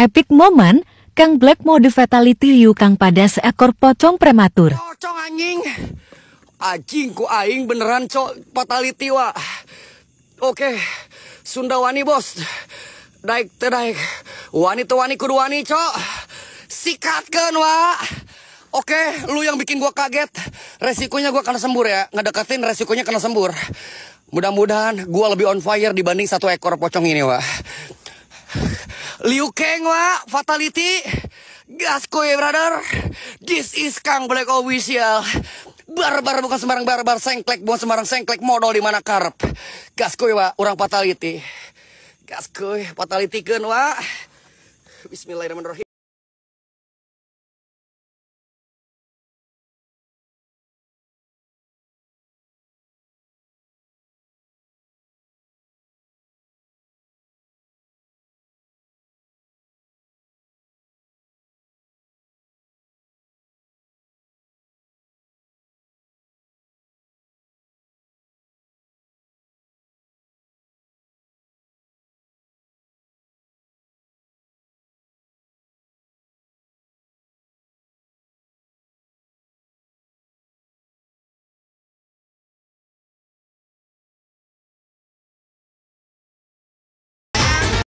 Epic moment, Kang Black mode fatality Liu Kang pada seekor pocong prematur. Pocong anjing. Anjing ku aing beneran cok fatality wa. Oke, Sundawani bos. Daik teh daik. Wani to wani kudu wani cok. Sikatkeun wa. Oke, lu yang bikin gua kaget. Resikonya gua kena sembur ya. Ngedeketin resikonya kena sembur. Mudah-mudahan gua lebih on fire dibanding satu ekor pocong ini, wa. Liu Kang wa fatality gas koi brother this is Kang Black official barbar bukan sembarang barbar sengklek bukan sembarang sengklek modal di mana karep gas koi wa orang fatality gas kue, fatality kan wa Bismillahirrahmanirrahim